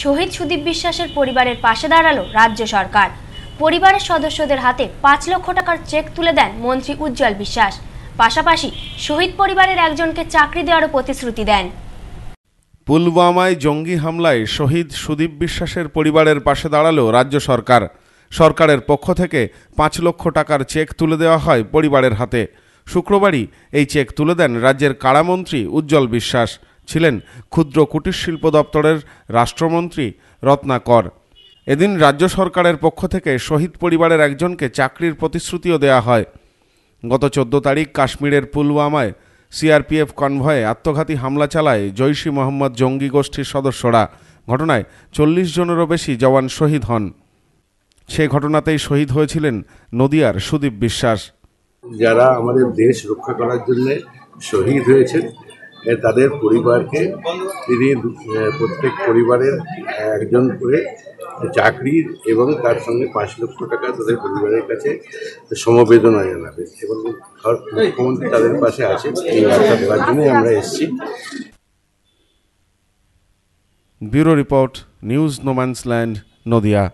শহীদ সুদীপ বিশ্বাসের পরিবারের পাশে দাঁড়ালো রাজ্য সরকার পরিবারের সদস্যদের হাতে পাঁচ লক্ষ টাকার চেক তুলে দেন মন্ত্রী উজ্জ্বল বিশ্বাস পাশাপাশি শহীদ পরিবারের একজনকে চাকরি দেওয়ারও প্রতিশ্রুতি দেন পুলওয়ামায় জঙ্গি হামলায় শহীদ সুদীপ বিশ্বাসের পরিবারের পাশে দাঁড়ালো রাজ্য সরকার সরকারের পক্ষ থেকে পাঁচ লক্ষ টাকার চেক তুলে দেওয়া হয় পরিবারের হাতে শুক্রবারই এই চেক তুলে দেন রাজ্যের কারামন্ত্রী উজ্জ্বল বিশ্বাস ছিলেন ক্ষুদ্র কুটির শিল্প দপ্তরের রাষ্ট্রমন্ত্রী রত্নাকর এদিন রাজ্য সরকারের পক্ষ থেকে শহীদ পরিবারের একজনকে চাকরির প্রতিশ্রুতিও দেয়া হয় গত চোদ্দ তারিখ কাশ্মীরের পুলওয়ামায় সিআরপিএফ কনভয়ে আত্মঘাতী হামলা চালায় জৈশি মোহাম্মদ জঙ্গি গোষ্ঠীর সদস্যরা ঘটনায় চল্লিশ জনেরও বেশি জওয়ান শহীদ হন সে ঘটনাতেই শহীদ হয়েছিলেন নদিয়ার সুদীপ বিশ্বাস যারা আমাদের দেশ রক্ষা করার জন্য শহীদ হয়েছেন তাদের পরিবারকে তিনি প্রত্যেক পরিবারের একজন করে চাকরির এবং তার সঙ্গে পাঁচ লক্ষ টাকা তাদের পরিবারের কাছে সমবেদনা জানাবেন এবং মুখ্যমন্ত্রী তাদের পাশে আছে এই বার্তা দেওয়ার জন্যই আমরা এসেছি bureau report news no man's land Nadia